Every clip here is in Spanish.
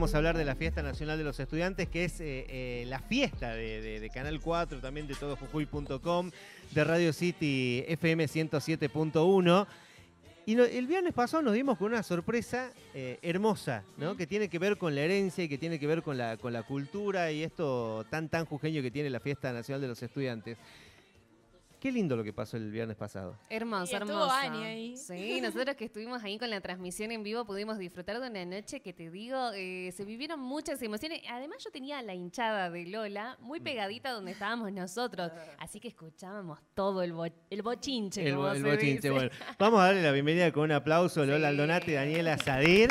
Vamos a hablar de la Fiesta Nacional de los Estudiantes, que es eh, eh, la fiesta de, Canal 4, también de todojujuy.com, de Radio City FM 107.1. Y el viernes pasado nos dimos con una sorpresa eh, hermosa, Que tiene que ver con la herencia y que tiene que ver con la, con la cultura y esto tan, tan jujeño que tiene la Fiesta Nacional de los Estudiantes. Qué lindo lo que pasó el viernes pasado. Hermoso, hermoso. ahí. Sí, nosotros que estuvimos ahí con la transmisión en vivo pudimos disfrutar de una noche que te digo, eh, se vivieron muchas emociones. Además, yo tenía la hinchada de Lola muy mm. pegadita donde estábamos nosotros. Así que escuchábamos todo el, el bochinche. Vamos a darle la bienvenida con un aplauso a Lola Aldonate y Daniela Sadir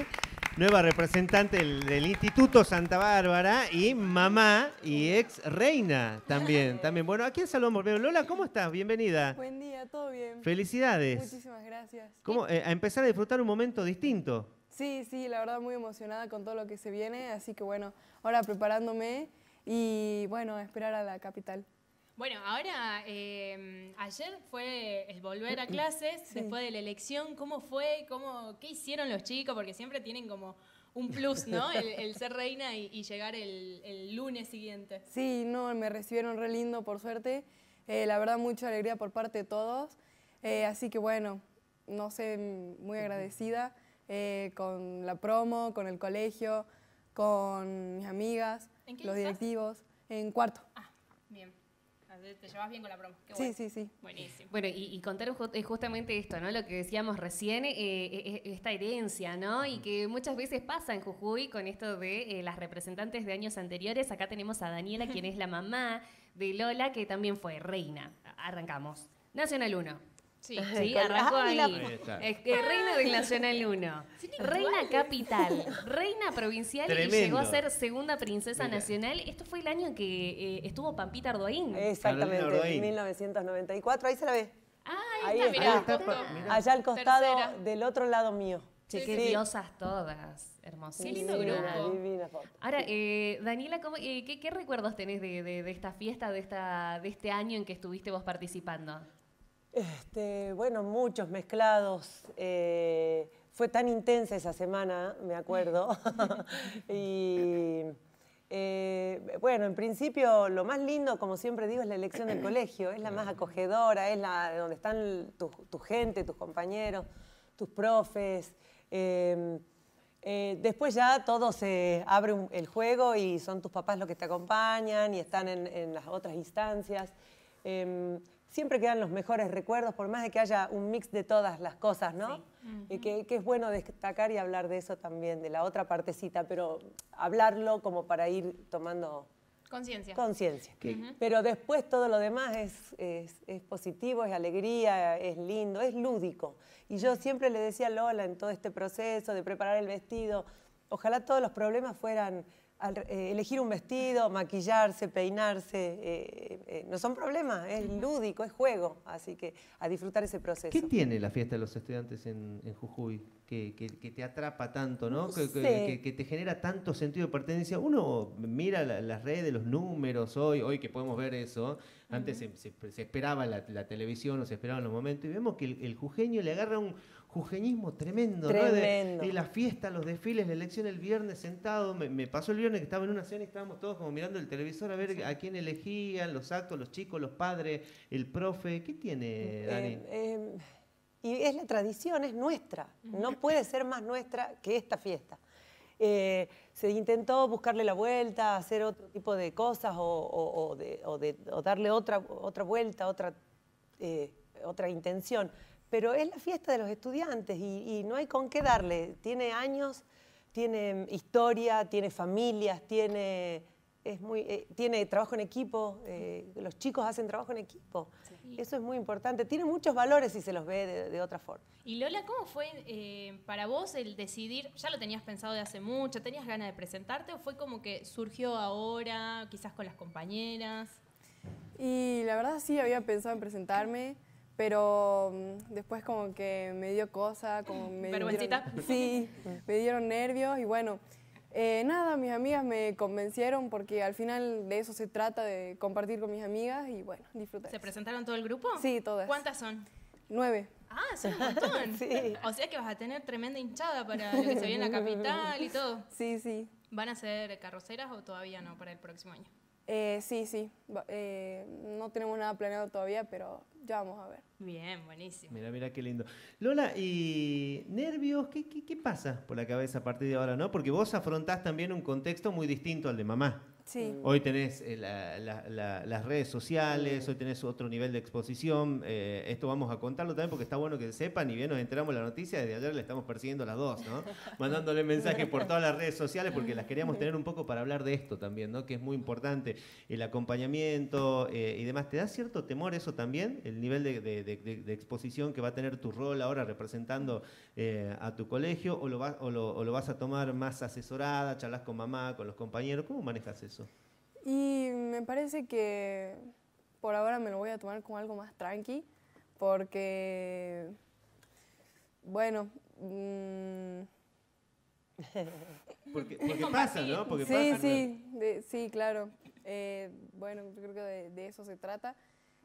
nueva representante del, Instituto Santa Bárbara y mamá y ex reina también. también. Bueno, aquí saludamos primero. Lola, ¿cómo estás? Bienvenida. Buen día, todo bien. Felicidades. Muchísimas gracias. ¿Cómo, eh, a empezar a disfrutar un momento distinto. Sí, sí, la verdad muy emocionada con todo lo que se viene, así que bueno, ahora preparándome y bueno, a esperar a la capital. Bueno, ahora, em, ayer fue el volver a clases después de la elección. ¿Cómo fue? ¿Cómo, ¿Qué hicieron los chicos? Porque siempre tienen como un plus, ¿no? El, ser reina y, llegar el, lunes siguiente. Sí, no, me recibieron re lindo, por suerte. Eh, la verdad, mucha alegría por parte de todos. Eh, así que bueno, no sé, muy agradecida eh, con la promo, con el colegio, con mis amigas, los directivos, en cuarto. Ah, bien. Te llevas bien con la promo. bueno. Sí, sí, sí. Buenísimo. Bueno, y, contar eh, justamente esto, ¿no? Lo que decíamos recién, eh, eh, esta herencia, ¿no? Y que muchas veces pasa en Jujuy con esto de las representantes de años anteriores. Acá tenemos a Daniela, quien es la mamá de Lola, que también fue reina. Arrancamos. Nacional 1. Sí, sí arrancó ahí. reina del Nacional 1, reina capital, reina provincial y llegó a ser segunda princesa nacional. Esto fue el año en que eh, estuvo Pampita Ardoín. Exactamente, en 1994, ahí se la ve. Ah, ahí, está, Mirá, Allá al costado del otro lado mío. Che, qué diosas todas, hermosísimas. Qué lindo grupo. Ahora, eh, Daniela, eh, qué, recuerdos tenés de, esta fiesta, de, esta, de este año en que estuviste vos participando? Este, bueno, muchos mezclados. Eh, fue tan intensa esa semana, me acuerdo. y eh, bueno, en principio lo más lindo, como siempre digo, es la elección del colegio. Es la más acogedora, es la donde están tu, gente, tus compañeros, tus profes. Em, eh, después ya todo se abre el juego y son tus papás los que te acompañan y están en, las otras instancias. Em, siempre quedan los mejores recuerdos, por más de que haya un mix de todas las cosas, ¿no? Y que, es bueno destacar y hablar de eso también, de la otra partecita, pero hablarlo como para ir tomando... Conciencia. Conciencia. Pero después todo lo demás es, es, positivo, es alegría, es lindo, es lúdico. Y yo siempre le decía a Lola en todo este proceso de preparar el vestido, ojalá todos los problemas fueran eh, elegir un vestido, maquillarse, peinarse, eh, eh, no son problemas, es lúdico, es juego, así que a disfrutar ese proceso. ¿Qué tiene la fiesta de los estudiantes en, Jujuy? Que, te atrapa tanto, que, te genera tanto sentido de pertenencia. Uno mira las redes, los números hoy, hoy que podemos ver eso. Antes se, esperaba la, televisión o se esperaban los momentos y vemos que el jujeño le agarra un, jujeñismo tremendo, tremendo. ¿no? la fiesta, los desfiles, la elección el viernes sentado, me, pasó el viernes que estaba en una cena y estábamos todos como mirando el televisor a ver a quién elegían, los actos, los chicos, los padres, el profe, ¿qué tiene eh, Dani? Em, y es la tradición, es nuestra, no puede ser más nuestra que esta fiesta. Eh, se intentó buscarle la vuelta, hacer otro tipo de cosas o, darle otra, vuelta, otra eh, intención pero es la fiesta de los estudiantes y, no hay con qué darle. Tiene años, tiene historia, tiene familias, tiene... Es muy, eh, tiene trabajo en equipo, eh, los chicos hacen trabajo en equipo. Eso es muy importante. Tiene muchos valores si se los ve de, otra forma. Y Lola, ¿cómo fue eh, para vos el decidir? ¿Ya lo tenías pensado de hace mucho? ¿Tenías ganas de presentarte o fue como que surgió ahora, quizás con las compañeras? Y la verdad sí, había pensado en presentarme pero mm, después como que me dio cosa, como me Dieron, me dieron nervios y bueno, eh, nada, mis amigas me convencieron porque al final de eso se trata, de compartir con mis amigas y bueno, disfrutar. ¿Se presentaron todo el grupo? Sí, todas. ¿Cuántas son? Nueve. Ah, son un montón. sí. O sea que vas a tener tremenda hinchada para lo que se ve en la capital y todo. Sí, sí. ¿Van a ser carroceras o todavía no para el próximo año? Eh, sí, sí. Eh, no tenemos nada planeado todavía, pero ya vamos a ver. Bien, buenísimo. Mira, mira qué lindo. Lola, ¿y nervios? ¿Qué, pasa por la cabeza a partir de ahora? no Porque vos afrontás también un contexto muy distinto al de mamá. Hoy tenés eh, las redes sociales, hoy tenés otro nivel de exposición. Eh, esto vamos a contarlo también porque está bueno que sepan y bien nos enteramos la noticia. Desde ayer le estamos persiguiendo las dos, ¿no? Mandándole mensajes por todas las redes sociales porque las queríamos tener un poco para hablar de esto también, ¿no? Que es muy importante. El acompañamiento eh, y demás. ¿Te da cierto temor eso también? El nivel de, exposición que va a tener tu rol ahora representando a tu colegio o lo, lo, o lo vas a tomar más asesorada, charlas con mamá, con los compañeros. ¿Cómo manejas eso? Y me parece que por ahora me lo voy a tomar como algo más tranqui, porque, bueno... Mm, porque, pasa, ¿no? sí, sí, sí, claro. Eh, bueno, yo creo que de, eso se trata.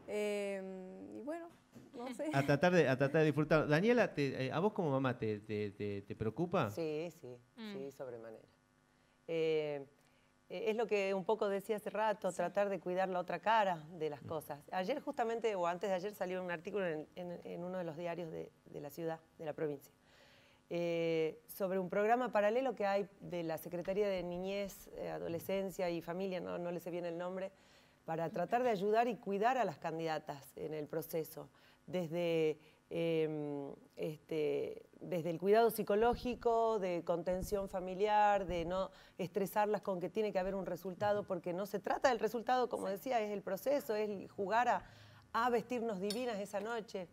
Eh, y bueno, no sé. A tratar de, a tratar de disfrutar. Daniela, eh, ¿a vos como mamá te, preocupa? Sí, sí, sí, mm. sobremanera. Eh, es lo que un poco decía hace rato, tratar de cuidar la otra cara de las mm. cosas. Ayer justamente, o antes de ayer, salió un artículo en, uno de los diarios de, la ciudad, de la provincia, eh, sobre un programa paralelo que hay de la Secretaría de Niñez, eh, Adolescencia y Familia, no, no le sé bien el nombre, para tratar de ayudar y cuidar a las candidatas en el proceso, desde Em, este, desde el cuidado psicológico, de contención familiar, de no estresarlas con que tiene que haber un resultado, porque no se trata del resultado, como decía, es el proceso, es jugar a, vestirnos divinas esa noche.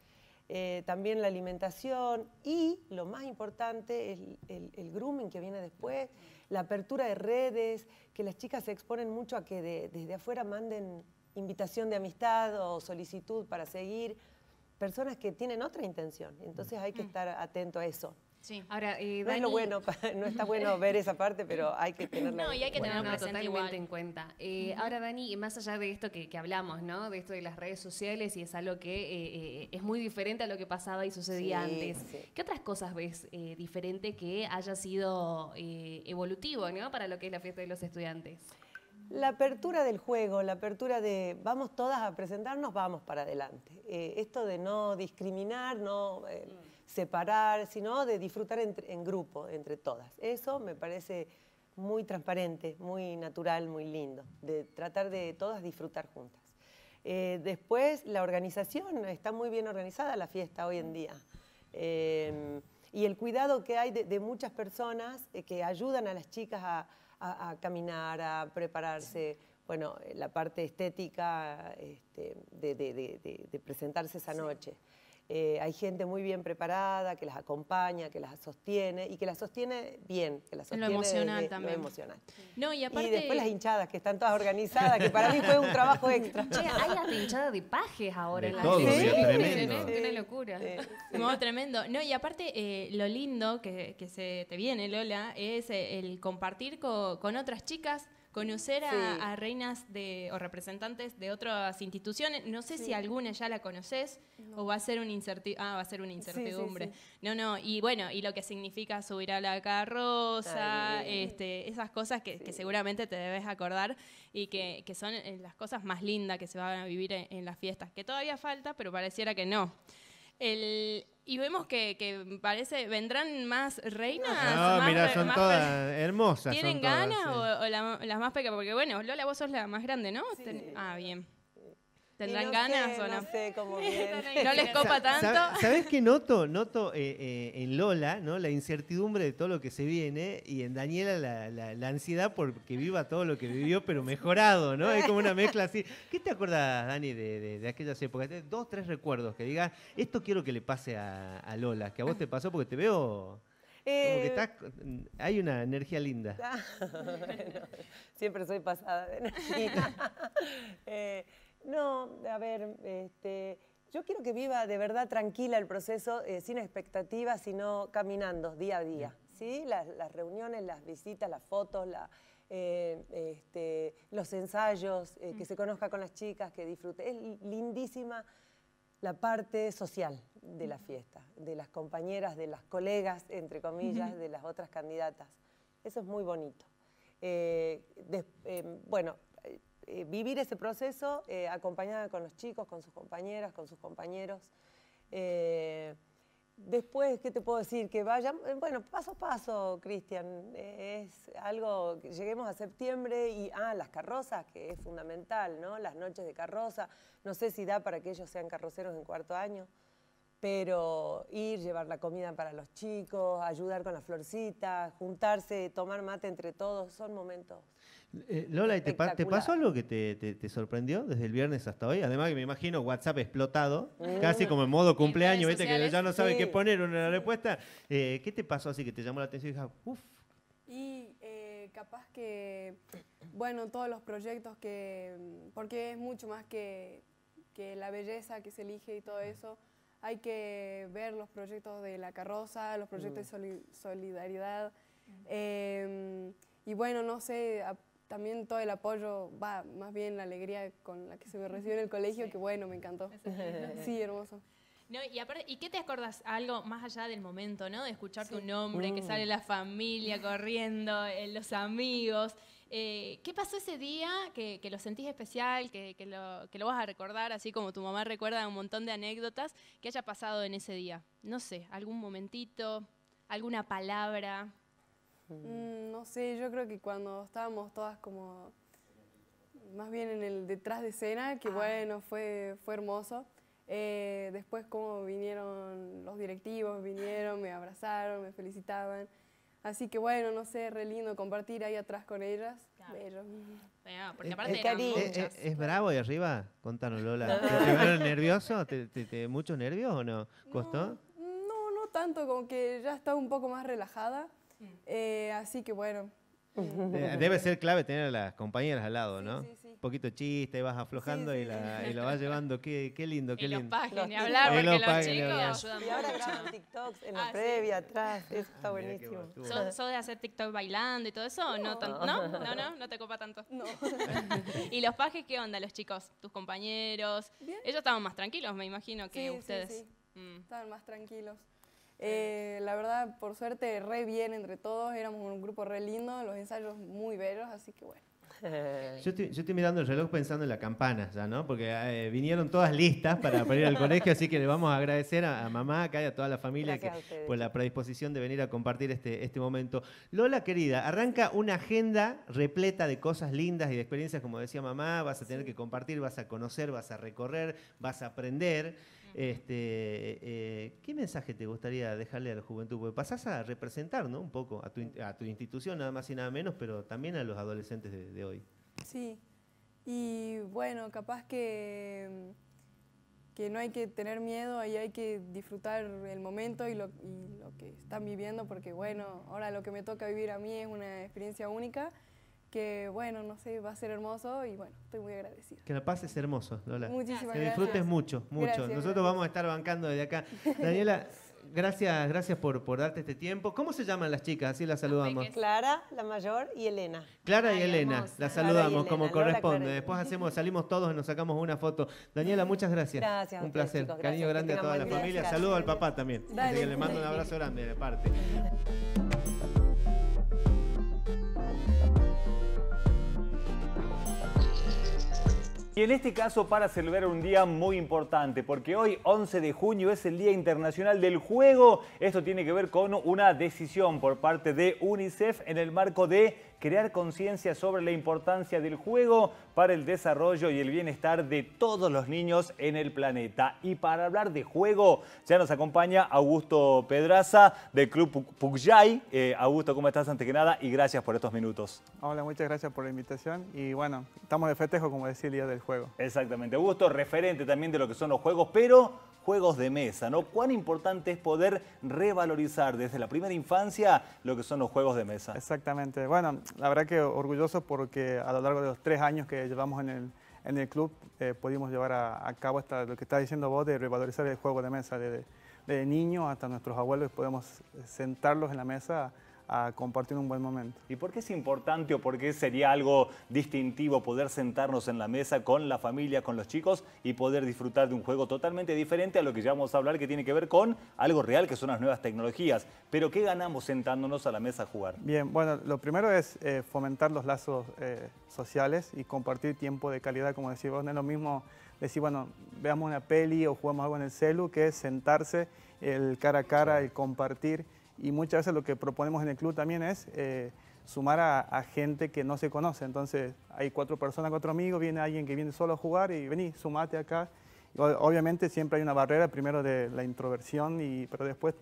Eh, también la alimentación y lo más importante, el, el, grooming que viene después, la apertura de redes, que las chicas se exponen mucho a que desde afuera manden invitación de amistad o solicitud para seguir personas que tienen otra intención. Entonces hay que mm. estar atento a eso. Ahora, eh, no, bueno, no está bueno ver esa parte, pero hay que tenerla. y hay que totalmente en cuenta. Eh, ahora, Dani, más allá de esto que, hablamos, ¿no? De esto de las redes sociales y es algo que eh, es muy diferente a lo que pasaba y sucedía antes. ¿Qué otras cosas ves diferente que haya sido evolutivo, Para lo que es la fiesta de los estudiantes. La apertura del juego, la apertura de vamos todas a presentarnos, vamos para adelante. Eh, esto de no discriminar, no eh, mm. separar, sino de disfrutar en grupo, entre todas. Eso me parece muy transparente, muy natural, muy lindo, de tratar de todas disfrutar juntas. Eh, después, la organización, está muy bien organizada la fiesta hoy en mm. día. y el cuidado que hay de, muchas personas que ayudan a las chicas a, a, caminar, a prepararse. Bueno, la parte estética este, de, presentarse esa noche. Eh, hay gente muy bien preparada que las acompaña, que las sostiene y que las sostiene bien, que las sostiene lo emocional también. emocional. No, y, aparte... después las hinchadas que están todas organizadas, que para mí fue un trabajo extra. Che, hay las hinchadas de pajes ahora en la todo, sí, Sí, una locura. no, tremendo. No, y aparte eh, lo lindo que, se te viene, Lola, es eh, el compartir con otras chicas conocer a, reinas de, o representantes de otras instituciones. No sé si alguna ya la conoces o va a ser ah, una incertidumbre. no, no. Y bueno, y lo que significa subir a la carroza, este, esas cosas que, seguramente te debes acordar y que, son eh, las cosas más lindas que se van a vivir en, en las fiestas, que todavía falta, pero pareciera que no. El, y vemos que, que parece, ¿vendrán más reinas? No, ah, mira, son todas hermosas. ¿Tienen ganas o, las más pequeñas? Porque bueno, Lola, vos sos la más grande, ¿no? Ah, bien. ¿Tendrán ganas o no? No ¿No les copa tanto? ¿Sabes qué noto? Noto eh, eh, en Lola ¿no? la incertidumbre de todo lo que se viene y en Daniela la, la, ansiedad porque viva todo lo que vivió, pero mejorado, ¿no? Es como una mezcla así. ¿Qué te acuerdas Dani, de, de, de aquellas épocas? Eh, dos, tres recuerdos que digas, esto quiero que le pase a, Lola, que a vos te pasó porque te veo... Como que estás... hay una energía linda. siempre soy pasada de energía. No, a ver, este, yo quiero que viva de verdad tranquila el proceso, eh, sin expectativas, sino caminando día a día. ¿sí? Las, reuniones, las visitas, las fotos, eh, este, los ensayos, eh, que mm. se conozca con las chicas, que disfrute. Es lindísima la parte social de la mm. fiesta, de las compañeras, de las colegas, entre comillas, de las otras candidatas. Eso es muy bonito. bueno, eh, vivir ese proceso eh, acompañada con los chicos, con sus compañeras, con sus compañeros. Eh, después, ¿qué te puedo decir? Que vayan, bueno, paso a paso, Cristian, es algo, lleguemos a septiembre y, ah, las carrozas, que es fundamental, ¿no? Las noches de carroza, no sé si da para que ellos sean carroceros en cuarto año pero ir, llevar la comida para los chicos, ayudar con la florcita, juntarse, tomar mate entre todos, son momentos eh, Lola, te, pasó algo que te, sorprendió desde el viernes hasta hoy? Además que me imagino WhatsApp explotado, mm. casi como en modo cumpleaños, ¿viste? que ya no sabe qué poner una respuesta. Eh, ¿Qué te pasó así que te llamó la atención y Y eh, capaz que, bueno, todos los proyectos que, porque es mucho más que, la belleza que se elige y todo eso, hay que ver los proyectos de la carroza, los proyectos de mm. solidaridad. Em, y bueno, no sé, también todo el apoyo, va, más bien la alegría con la que se me recibió en el colegio, que bueno, me encantó. Sí, hermoso. No, y, qué te acordas Algo más allá del momento, ¿no? De escuchar tu nombre, que mm. sale la familia corriendo, eh, los amigos. Eh, ¿Qué pasó ese día que, lo sentís especial, que, lo, que, lo, vas a recordar, así como tu mamá recuerda un montón de anécdotas que haya pasado en ese día? No sé, algún momentito, alguna palabra. Mm, no sé, yo creo que cuando estábamos todas como más bien en el detrás de escena, que ah. bueno, fue, fue hermoso. Eh, después como vinieron los directivos, vinieron, me abrazaron, me felicitaban. Así que bueno, no sé, re lindo compartir ahí atrás con ellas. es, es, bravo ahí arriba? Contanos, Lola. ¿Te, te nervioso? ¿Te, te, muchos nervios o no? ¿Costó? No, mm, no, no tanto, como que ya estaba un poco más relajada. Eh, así que bueno. Eh, debe ser clave tener a las compañeras al lado, ¿no? Sí, sí. Un poquito chiste, vas aflojando y, la, y lo vas llevando. Qué, qué lindo, qué y lindo. Los hablar, porque los, chicos. y ahora graban TikToks en la ah, previa, atrás. está buenísimo. ¿Sos, de hacer TikTok bailando y todo eso? no, no. ¿No? no, te copa tanto. No. ¿Y los pajes qué onda, los chicos? ¿Tus compañeros? Ellos estaban más tranquilos, me imagino, que ustedes. sí, mm. Estaban más tranquilos. Eh, la verdad, por suerte, re bien entre todos, éramos un grupo re lindo, los ensayos muy veros, así que bueno. Yo estoy, mirando el reloj pensando en la campana ya, ¿no? Porque eh, vinieron todas listas para, ir al colegio, así que le vamos a agradecer a, mamá, acá y a toda la familia que, por la predisposición de venir a compartir este, este momento. Lola, querida, arranca una agenda repleta de cosas lindas y de experiencias, como decía mamá, vas a tener que compartir, vas a conocer, vas a recorrer, vas a aprender. Este, eh, ¿Qué mensaje te gustaría dejarle a la juventud? Porque pasás a representar ¿no? un poco a tu, institución, nada más y nada menos, pero también a los adolescentes de, hoy. Sí, y bueno, capaz que, que no hay que tener miedo y hay que disfrutar el momento y lo, y lo que están viviendo, porque bueno, ahora lo que me toca vivir a mí es una experiencia única que bueno, no sé, va a ser hermoso y bueno, estoy muy agradecida. Que lo pases hermoso, Lola. Muchísimas gracias. Que disfrutes mucho, mucho. Nosotros vamos a estar bancando desde acá. Daniela, gracias, gracias por, por darte este tiempo. ¿Cómo se llaman las chicas? Así las saludamos. Clara, la mayor, y Elena. Clara y Elena, las saludamos como corresponde. Después hacemos, salimos todos y nos sacamos una foto. Daniela, muchas gracias. Gracias. Un placer. Cariño grande a toda la familia. Saludo al papá también. le mando un abrazo grande de parte. Y en este caso para celebrar un día muy importante, porque hoy 11 de junio es el Día Internacional del Juego. Esto tiene que ver con una decisión por parte de UNICEF en el marco de crear conciencia sobre la importancia del juego para el desarrollo y el bienestar de todos los niños en el planeta. Y para hablar de juego, ya nos acompaña Augusto Pedraza del Club Pugyay. Eh, Augusto, ¿cómo estás antes que nada? Y gracias por estos minutos. Hola, muchas gracias por la invitación. Y bueno, estamos de festejo, como decía, el día del juego. Exactamente. Augusto, referente también de lo que son los juegos, pero juegos de mesa, ¿no? ¿Cuán importante es poder revalorizar desde la primera infancia lo que son los juegos de mesa? Exactamente. Bueno, la verdad que orgulloso porque a lo largo de los tres años que llevamos en el, en el club eh, pudimos llevar a, cabo hasta lo que está diciendo vos de revalorizar el juego de mesa. De, niños hasta nuestros abuelos podemos sentarlos en la mesa a compartir un buen momento. ¿Y por qué es importante o por qué sería algo distintivo poder sentarnos en la mesa con la familia, con los chicos y poder disfrutar de un juego totalmente diferente a lo que ya vamos a hablar que tiene que ver con algo real que son las nuevas tecnologías? Pero ¿qué ganamos sentándonos a la mesa a jugar? Bien, bueno, lo primero es eh, fomentar los lazos eh, sociales y compartir tiempo de calidad, como decís vos, no es lo mismo decir, bueno, veamos una peli o jugamos algo en el celu, que es sentarse, el cara a cara, y compartir y muchas veces lo que proponemos en el club también es eh, sumar a, gente que no se conoce. Entonces hay cuatro personas, cuatro amigos, viene alguien que viene solo a jugar y vení, sumate acá. obviamente siempre hay una barrera, primero de la introversión, y, pero después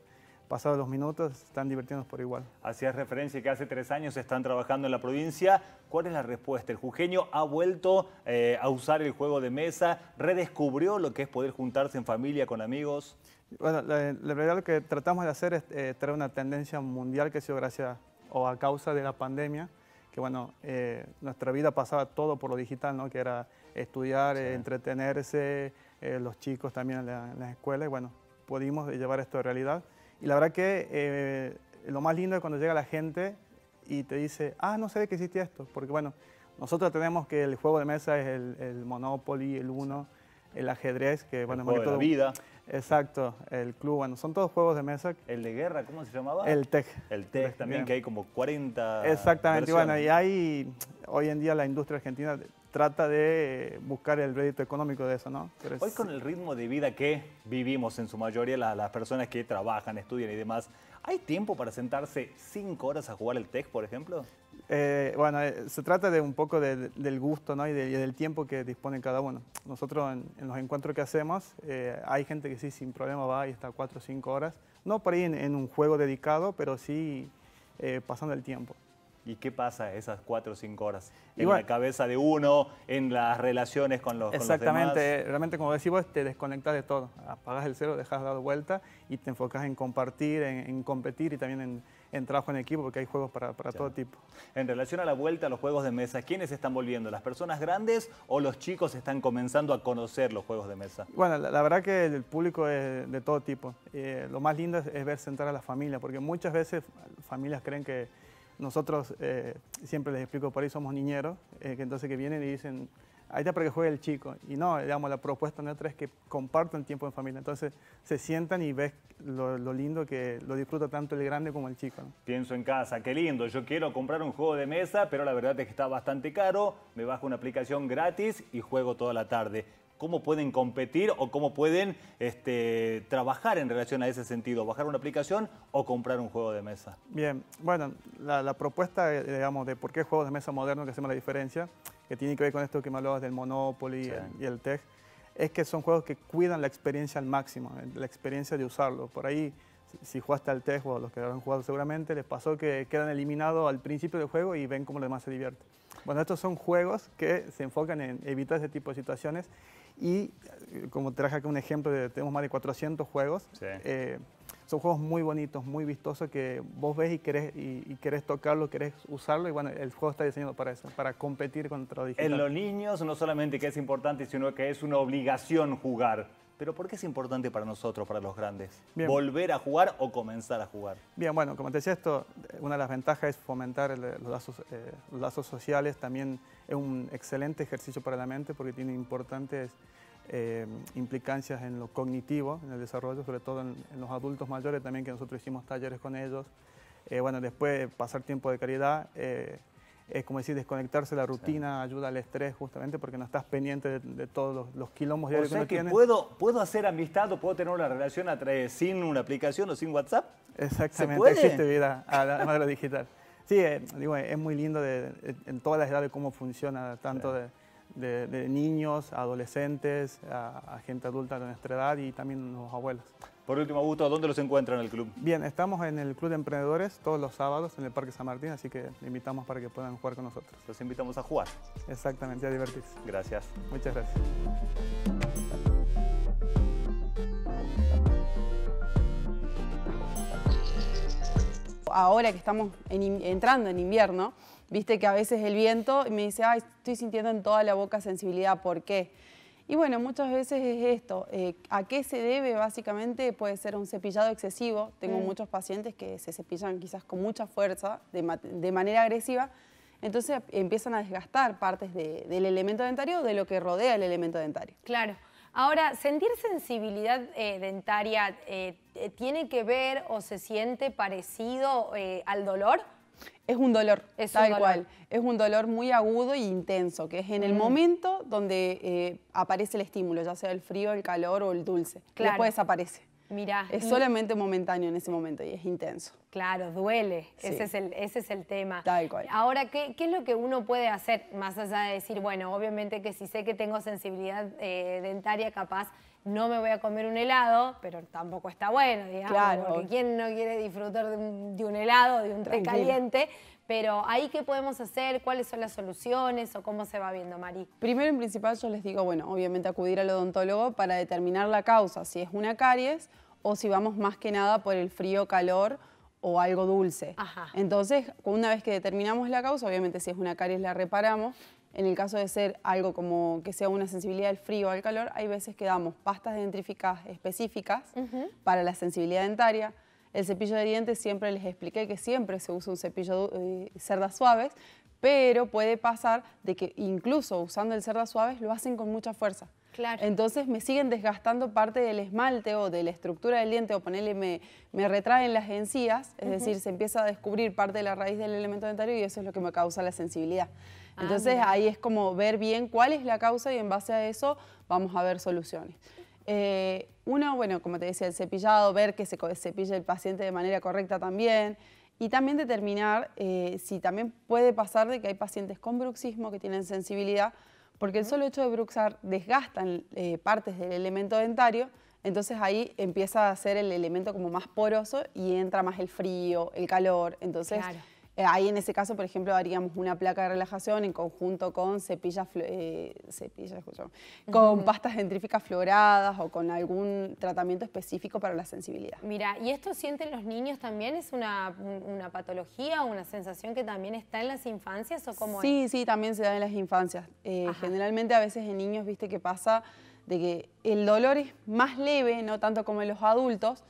pasados los minutos, están divirtiéndonos por igual. Hacías referencia que hace tres años están trabajando en la provincia. ¿Cuál es la respuesta? ¿El jujeño ha vuelto eh, a usar el juego de mesa? ¿Redescubrió lo que es poder juntarse en familia con amigos? Bueno, la, verdad lo que tratamos de hacer es eh, traer una tendencia mundial que ha sido gracias o a causa de la pandemia, que bueno, eh, nuestra vida pasaba todo por lo digital, ¿no? Que era estudiar, eh, entretenerse, los chicos también en, la, las escuelas, y bueno, pudimos llevar esto a realidad. Y la verdad que lo más lindo es cuando llega la gente y te dice, ah, no sabía que existía esto, porque bueno, nosotros tenemos que el juego de mesa es el, Monopoly, el Uno el ajedrez, que bueno, el juego de vida. Exacto, el club, bueno, son todos juegos de mesa. ¿El de guerra, cómo se llamaba? El tec. El tec también, que hay como 40. Exactamente, bueno, y hay, hoy en día la industria argentina trata de buscar el rédito económico de eso, ¿no? hoy con el ritmo de vida que vivimos en su mayoría, las, personas que trabajan, estudian y demás, ¿hay tiempo para sentarse cinco horas a jugar el tec, por ejemplo? Eh, bueno, eh, se trata de un poco del gusto ¿no? y, del tiempo que dispone cada uno. Nosotros en, los encuentros que hacemos, eh, hay gente que sí, sin problema va y está cuatro o cinco horas, no por ahí en, un juego dedicado, pero sí pasando el tiempo. ¿Y qué pasa esas cuatro o cinco horas? En la cabeza de uno, en las relaciones con los, exactamente, realmente como decimos, te desconectas de todo. Apagas el cero, dejas dado vuelta y te enfocas en compartir, en competir y también en en trabajo en equipo porque hay juegos para, todo tipo. En relación a la vuelta a los juegos de mesa, ¿quiénes están volviendo? ¿Las personas grandes o los chicos están comenzando a conocer los juegos de mesa? Bueno, la, verdad que el público es de todo tipo. Eh, lo más lindo es, ver sentar a la familia porque muchas veces familias creen que nosotros eh, siempre les explico, por ahí somos niñeros, eh, que entonces que vienen y dicen, ahí está para que juegue el chico. Y no, la propuesta nuestra es que compartan tiempo en familia. Entonces se sientan y ves lo, lindo que lo disfruta tanto el grande como el chico. Pienso en casa, qué lindo, yo quiero comprar un juego de mesa, pero la verdad es que está bastante caro, me bajo una aplicación gratis y juego toda la tarde cómo pueden competir o cómo pueden este, trabajar en relación a ese sentido, bajar una aplicación o comprar un juego de mesa. Bien, bueno, la, propuesta, eh, digamos, de por qué juegos de mesa modernos que hacemos la diferencia, que tiene que ver con esto que me hablabas del Monopoly y el Tech, es que son juegos que cuidan la experiencia al máximo, eh, la experiencia de usarlo. Por ahí, si jugaste al Tech o los que lo han jugado seguramente, les pasó que quedan eliminados al principio del juego y ven cómo lo demás se divierte. Bueno, estos son juegos que se enfocan en evitar ese tipo de situaciones y eh, como traje acá un ejemplo, tenemos más de 400 juegos. Eh, son juegos muy bonitos, muy vistosos que vos ves y querés, y, querés tocarlo, querés usarlo y bueno, el juego está diseñado para eso, para competir contra digital. En los niños no solamente que es importante, sino que es una obligación jugar. Pero ¿por qué es importante para nosotros, para los grandes? ¿Volver a jugar o comenzar a jugar? Bien, bueno, como te decía esto, eh, una de las ventajas es fomentar eh, eh, los, lazos, sociales. También es un excelente ejercicio para la mente porque tiene importantes implicancias en lo cognitivo, en el desarrollo, sobre todo en, los adultos mayores también, que nosotros hicimos talleres con ellos. bueno, después pasar tiempo de caridad es como decir, desconectarse de la rutina ayuda al estrés justamente porque no estás pendiente de, todos los, los quilombos diarios o sea que, tienes. Puedo, ¿Puedo hacer amistad o puedo tener una relación a través, sin una aplicación o sin WhatsApp? Exactamente, ¿Se puede? existe vida a la, madre digital. Sí, eh, eh, es muy lindo de, en todas las edades cómo funciona, tanto de, de, niños, adolescentes, a, a gente adulta de nuestra edad y también los abuelos. Por último, Augusto, ¿dónde los encuentran en el club? Bien, estamos en el Club de Emprendedores todos los sábados en el Parque San Martín, así que invitamos para que puedan jugar con nosotros. Los invitamos a jugar. Exactamente, a divertirse. Gracias. Muchas gracias. ahora que estamos entrando en invierno, viste que a veces el viento me dice, ay, estoy sintiendo en toda la boca sensibilidad, ¿por qué? Y bueno, muchas veces es esto. Eh, ¿A qué se debe? Básicamente puede ser un cepillado excesivo. Tengo mm. muchos pacientes que se cepillan quizás con mucha fuerza, de, manera agresiva. Entonces empiezan a desgastar partes del elemento dentario, de lo que rodea el elemento dentario. Claro. Ahora, ¿sentir sensibilidad eh, dentaria eh, tiene que ver o se siente parecido al dolor? Es un dolor, tal cual. Es un dolor muy agudo e intenso, que es en el mm. momento donde eh, aparece el estímulo, ya sea el frío, el calor o el dulce. Después desaparece. Mirá. Es solamente momentáneo en ese momento y es intenso. Claro, duele. Ese, es el, tema. Tal cual. Ahora, ¿qué, ¿qué, es lo que uno puede hacer más allá de decir, bueno, obviamente que si sé que tengo sensibilidad eh, dentaria, capaz no me voy a comer un helado, pero tampoco está bueno, digamos, porque quién no quiere disfrutar de un, helado, de un té caliente, pero ahí qué podemos hacer, cuáles son las soluciones o cómo se va viendo, Mari. Primero en principal yo les digo, bueno, obviamente acudir al odontólogo para determinar la causa, si es una caries o si vamos más que nada por el frío, calor o algo dulce. Entonces, una vez que determinamos la causa, obviamente si es una caries la reparamos, en el caso de ser algo como que sea una sensibilidad al frío o al calor, hay veces que damos pastas dentríficas específicas para la sensibilidad dentaria. El cepillo de dientes siempre les expliqué que siempre se usa un cepillo de eh, cerdas suaves, pero puede pasar de que incluso usando el cerdas suaves lo hacen con mucha fuerza. Claro. Entonces me siguen desgastando parte del esmalte o de la estructura del diente o ponerle me, me retraen las encías, es decir, se empieza a descubrir parte de la raíz del elemento dentario y eso es lo que me causa la sensibilidad. Ah, entonces ahí es como ver bien cuál es la causa y en base a eso vamos a ver soluciones. Eh, uno, bueno, como te decía, el cepillado, ver que se cepille el paciente de manera correcta también. Y también determinar eh, si también puede pasar de que hay pacientes con bruxismo que tienen sensibilidad, porque el solo hecho de bruxar desgastan eh, partes del elemento dentario, entonces ahí empieza a ser el elemento como más poroso y entra más el frío, el calor. Entonces. Eh, ahí en ese caso, por ejemplo, haríamos una placa de relajación en conjunto con cepillas, eh, con pastas dentríficas floradas o con algún tratamiento específico para la sensibilidad. Mira, ¿y esto sienten los niños también? ¿Es una, patología o una sensación que también está en las infancias o cómo Sí, sí, también se da en las infancias. Eh, generalmente a veces en niños, viste, que pasa de que el dolor es más leve, no tanto como en los adultos,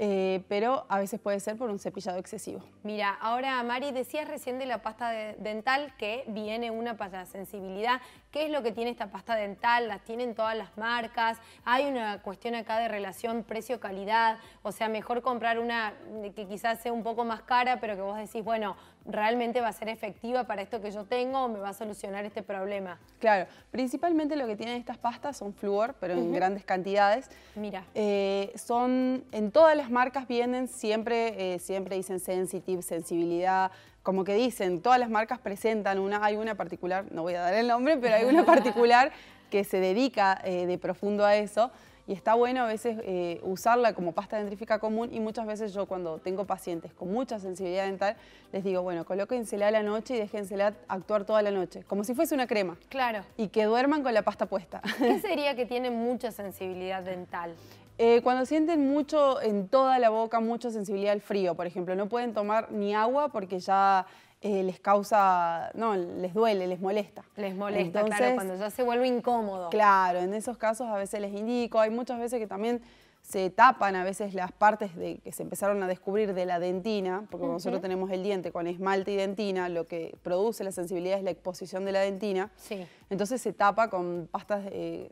eh, pero a veces puede ser por un cepillado excesivo. Mira, ahora Mari, decías recién de la pasta dental que viene una para la sensibilidad. ¿Qué es lo que tiene esta pasta dental? ¿Las tienen todas las marcas? ¿Hay una cuestión acá de relación precio-calidad? O sea, mejor comprar una que quizás sea un poco más cara, pero que vos decís, bueno, realmente va a ser efectiva para esto que yo tengo o me va a solucionar este problema. Claro, principalmente lo que tienen estas pastas son flúor, pero en grandes cantidades. Mira. Eh, son, en todas las marcas vienen, siempre, eh, siempre dicen sensitive, sensibilidad, como que dicen, todas las marcas presentan una, hay una particular, no voy a dar el nombre, pero hay una particular que se dedica eh, de profundo a eso y está bueno a veces eh, usarla como pasta dentrífica común y muchas veces yo cuando tengo pacientes con mucha sensibilidad dental les digo, bueno, colóquensela a la noche y déjensela actuar toda la noche, como si fuese una crema. Claro. Y que duerman con la pasta puesta. ¿Qué sería que tiene mucha sensibilidad dental? Eh, cuando sienten mucho en toda la boca, mucha sensibilidad al frío, por ejemplo, no pueden tomar ni agua porque ya eh, les causa, no, les duele, les molesta. Les molesta, claro, cuando ya se vuelve incómodo. Claro, en esos casos a veces les indico, hay muchas veces que también se tapan a veces las partes de, que se empezaron a descubrir de la dentina, porque nosotros tenemos el diente con esmalte y dentina, lo que produce la sensibilidad es la exposición de la dentina. Sí. Entonces se tapa con pastas,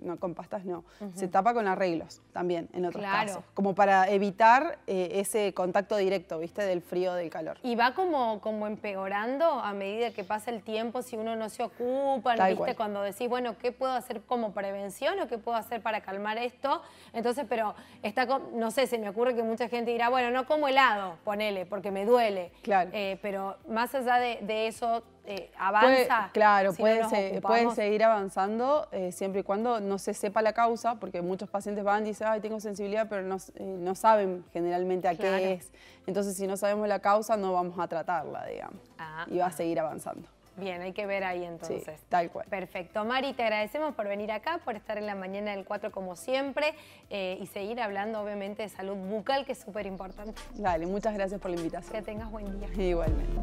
no, con pastas no, se tapa con arreglos también en otros casos. Como para evitar eh, ese contacto directo, ¿viste? Del frío, del calor. Y va como, empeorando a medida que pasa el tiempo, si uno no se ocupa, ¿viste? Cuando decís, bueno, ¿qué puedo hacer como prevención o qué puedo hacer para calmar esto? Entonces, pero está, no sé, se me ocurre que mucha gente dirá, bueno, no como helado, ponele, porque me duele. Claro. Eh, pero más allá de eso, eh, avanza. claro, pueden, seguir avanzando eh, siempre y cuando no se sepa la causa, porque muchos pacientes van y dicen, ay, tengo sensibilidad, pero no, eh, saben generalmente a qué es. Entonces, si no sabemos la causa, no vamos a tratarla, digamos. Ah. y va a seguir avanzando. Bien, hay que ver ahí entonces. tal cual. Perfecto. Mari, te agradecemos por venir acá, por estar en la mañana del 4 como siempre y seguir hablando obviamente de salud bucal, que es súper importante. Dale, muchas gracias por la invitación. Que tengas buen día. Igualmente.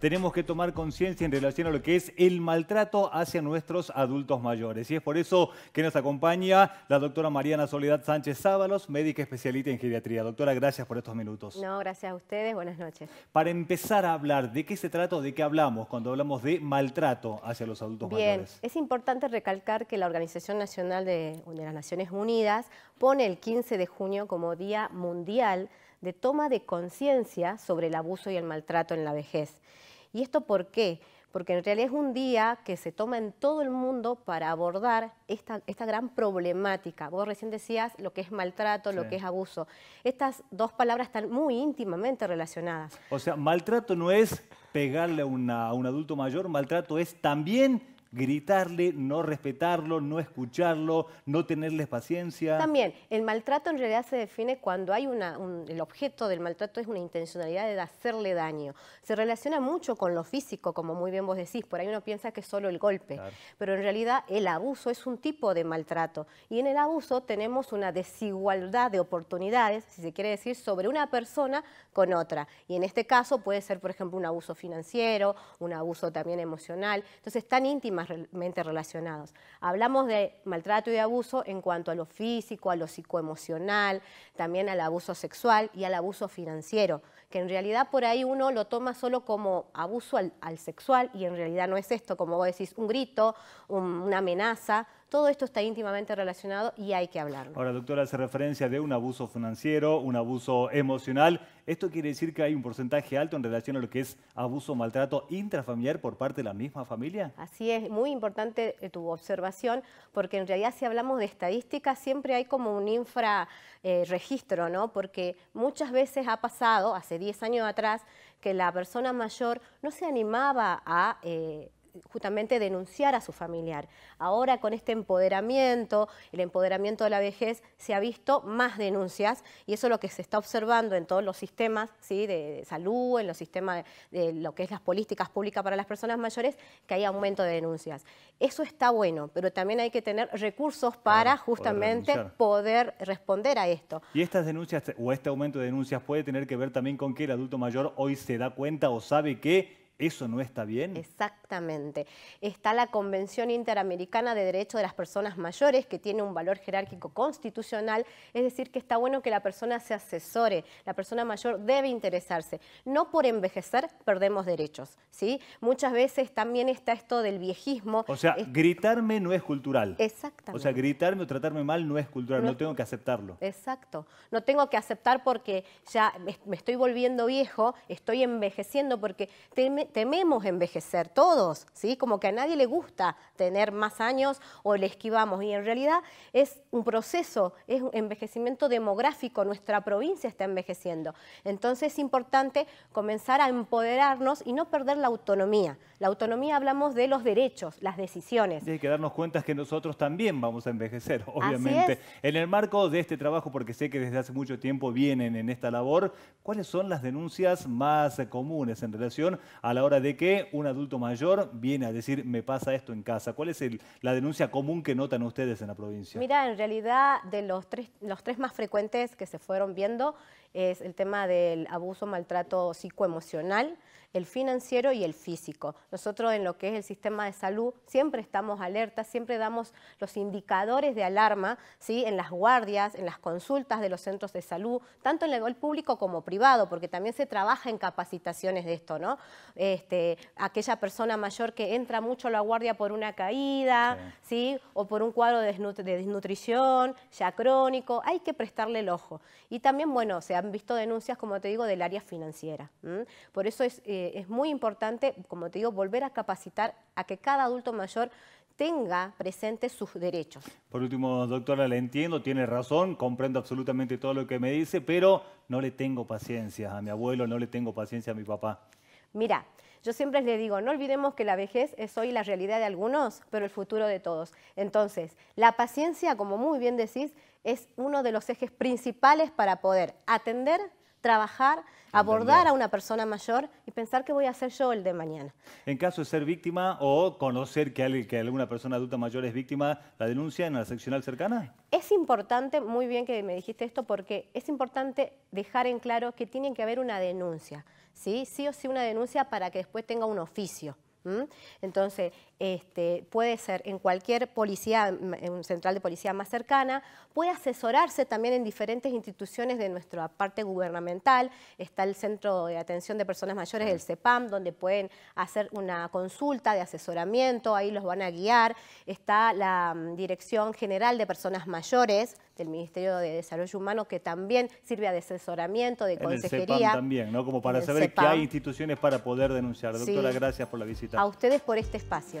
tenemos que tomar conciencia en relación a lo que es el maltrato hacia nuestros adultos mayores. Y es por eso que nos acompaña la doctora Mariana Soledad Sánchez Sábalos, médica especialista en geriatría. Doctora, gracias por estos minutos. No, gracias a ustedes. Buenas noches. Para empezar a hablar, ¿de qué se trata o de qué hablamos cuando hablamos de maltrato hacia los adultos mayores? Bien, es importante recalcar que la Organización Nacional de, de las Naciones Unidas pone el 15 de junio como Día Mundial de toma de conciencia sobre el abuso y el maltrato en la vejez. ¿Y esto por qué? Porque en realidad es un día que se toma en todo el mundo para abordar esta, gran problemática. Vos recién decías lo que es maltrato, lo que es abuso. Estas dos palabras están muy íntimamente relacionadas. O sea, maltrato no es pegarle a un adulto mayor, maltrato es también gritarle, no respetarlo, no escucharlo, no tenerles paciencia. También, el maltrato en realidad se define cuando hay una, el objeto del maltrato es una intencionalidad de hacerle daño. Se relaciona mucho con lo físico, como muy bien vos decís, por ahí uno piensa que es solo el golpe, pero en realidad el abuso es un tipo de maltrato y en el abuso tenemos una desigualdad de oportunidades, si se quiere decir, sobre una persona con otra. Y en este caso puede ser, por ejemplo, un abuso financiero, un abuso también emocional. Entonces, tan íntima realmente relacionados. Hablamos de maltrato y abuso en cuanto a lo físico, a lo psicoemocional, también al abuso sexual y al abuso financiero, que en realidad por ahí uno lo toma solo como abuso al, sexual y en realidad no es esto, como vos decís, un grito, una amenaza, todo esto está íntimamente relacionado y hay que hablarlo. Ahora, doctora, hace referencia de un abuso financiero, un abuso emocional. ¿Esto quiere decir que hay un porcentaje alto en relación a lo que es abuso maltrato intrafamiliar por parte de la misma familia? Así es, muy importante eh, tu observación, porque en realidad si hablamos de estadísticas siempre hay como un infraregistro, eh, ¿no? Porque muchas veces ha pasado, hace 10 años atrás, que la persona mayor no se animaba a... Eh, justamente denunciar a su familiar. Ahora con este empoderamiento, el empoderamiento de la vejez, se ha visto más denuncias y eso es lo que se está observando en todos los sistemas ¿sí? de, salud, en los sistemas de, lo que es las políticas públicas para las personas mayores, que hay aumento de denuncias. Eso está bueno, pero también hay que tener recursos para justamente poder, responder a esto. ¿Y estas denuncias o este aumento de denuncias puede tener que ver también con que el adulto mayor hoy se da cuenta o sabe que ¿Eso no está bien? Exactamente. Está la Convención Interamericana de Derechos de las Personas Mayores, que tiene un valor jerárquico constitucional, es decir, que está bueno que la persona se asesore, la persona mayor debe interesarse. No por envejecer perdemos derechos, ¿sí? Muchas veces también está esto del viejismo. O sea, gritarme no es cultural. Exactamente. O sea, gritarme o tratarme mal no es cultural, no, no tengo que aceptarlo. Exacto. No tengo que aceptar porque ya me estoy volviendo viejo, estoy envejeciendo, porque tememos envejecer, todos, ¿sí? Como que a nadie le gusta tener más años o le esquivamos. Y en realidad es un proceso, es un envejecimiento demográfico, nuestra provincia está envejeciendo. Entonces es importante comenzar a empoderarnos y no perder la autonomía. La autonomía hablamos de los derechos, las decisiones. Y hay que darnos cuenta que nosotros también vamos a envejecer, obviamente. En el marco de este trabajo, porque sé que desde hace mucho tiempo vienen en esta labor, ¿cuáles son las denuncias más comunes en relación a a la hora de que un adulto mayor viene a decir me pasa esto en casa? ¿Cuál es la denuncia común que notan ustedes en la provincia? Mira, en realidad de los tres más frecuentes que se fueron viendo es el tema del abuso, maltrato psicoemocional, el financiero y el físico. Nosotros en lo que es el sistema de salud siempre estamos alertas, siempre damos los indicadores de alarma ¿sí? en las guardias, en las consultas de los centros de salud, tanto en el público como privado, porque también se trabaja en capacitaciones de esto, ¿no? Este, aquella persona mayor que entra mucho a la guardia por una caída, ¿sí? O por un cuadro de, desnutrición, ya crónico, hay que prestarle el ojo. Y también, bueno, se han visto denuncias, como te digo, del área financiera. Por eso es... Eh, eh, es muy importante, como te digo, volver a capacitar a que cada adulto mayor tenga presentes sus derechos. Por último, doctora, le entiendo, tiene razón, comprendo absolutamente todo lo que me dice, pero no le tengo paciencia a mi abuelo, no le tengo paciencia a mi papá. Mira, yo siempre le digo, no olvidemos que la vejez es hoy la realidad de algunos, pero el futuro de todos. Entonces, la paciencia, como muy bien decís, es uno de los ejes principales para poder atender trabajar, abordar a una persona mayor y pensar qué voy a hacer yo el de mañana. En caso de ser víctima o conocer que, alguna persona adulta mayor es víctima, ¿la denuncia en la seccional cercana? Es importante, muy bien que me dijiste esto, porque es importante dejar en claro que tiene que haber una denuncia, ¿sí? Sí o sí una denuncia para que después tenga un oficio. Entonces, este, puede ser en cualquier policía, en un central de policía más cercana, puede asesorarse también en diferentes instituciones de nuestra parte gubernamental, está el Centro de Atención de Personas Mayores del CEPAM, donde pueden hacer una consulta de asesoramiento, ahí los van a guiar, está la mm, Dirección General de Personas Mayores del Ministerio de Desarrollo Humano, que también sirve de asesoramiento, de consejería. El también, ¿no? Como para saber que hay instituciones para poder denunciar. Doctora, gracias por la visita. A ustedes por este espacio.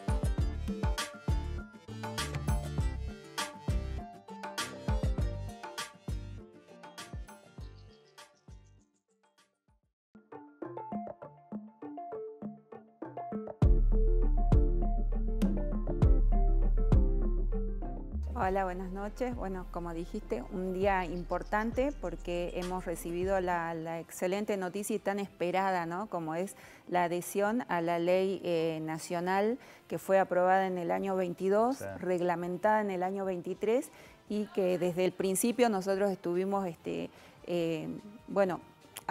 Hola, buenas noches. Bueno, como dijiste, un día importante porque hemos recibido la, excelente noticia y tan esperada, ¿no? Como es la adhesión a la ley eh, nacional que fue aprobada en el año 22, reglamentada en el año 23 y que desde el principio nosotros estuvimos, este, eh, bueno,